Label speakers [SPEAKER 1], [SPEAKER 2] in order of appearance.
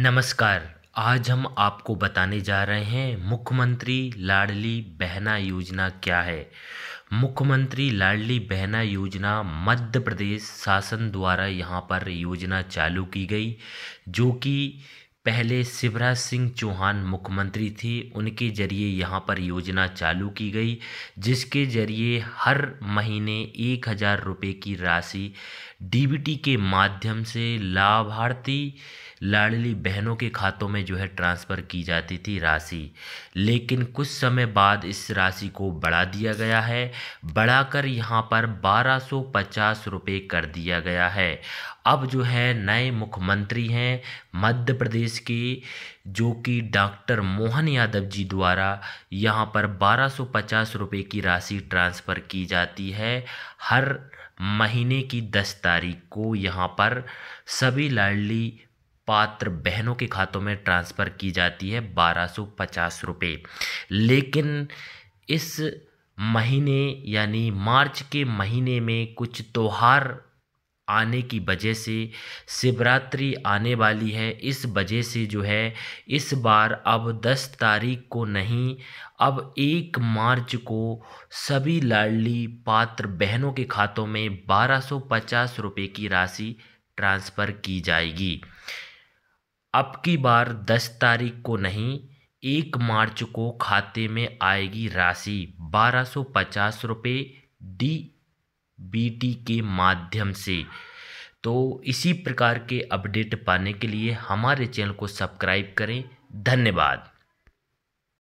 [SPEAKER 1] नमस्कार आज हम आपको बताने जा रहे हैं मुख्यमंत्री लाडली बहना योजना क्या है मुख्यमंत्री लाडली बहना योजना मध्य प्रदेश शासन द्वारा यहाँ पर योजना चालू की गई जो कि पहले शिवराज सिंह चौहान मुख्यमंत्री थे उनके जरिए यहाँ पर योजना चालू की गई जिसके जरिए हर महीने एक हज़ार रुपये की राशि डीबीटी के माध्यम से लाभार्थी लाडली बहनों के खातों में जो है ट्रांसफ़र की जाती थी राशि लेकिन कुछ समय बाद इस राशि को बढ़ा दिया गया है बढ़ाकर यहाँ पर बारह सौ पचास रुपये कर दिया गया है अब जो है नए मुख्यमंत्री हैं मध्य प्रदेश के जो कि डॉक्टर मोहन यादव जी द्वारा यहाँ पर बारह सौ पचास रुपये की राशि ट्रांसफ़र की जाती है हर महीने की दस तारीख को यहाँ पर सभी लाडली पात्र बहनों के खातों में ट्रांसफ़र की जाती है बारह सौ पचास रुपये लेकिन इस महीने यानी मार्च के महीने में कुछ त्यौहार आने की वजह से शिवरात्रि आने वाली है इस वजह से जो है इस बार अब दस तारीख को नहीं अब एक मार्च को सभी लाडली पात्र बहनों के खातों में बारह सौ पचास रुपये की राशि ट्रांसफ़र की जाएगी अब की बार दस तारीख को नहीं एक मार्च को खाते में आएगी राशि बारह सौ पचास रुपये डी बी टी के माध्यम से तो इसी प्रकार के अपडेट पाने के लिए हमारे चैनल को सब्सक्राइब करें धन्यवाद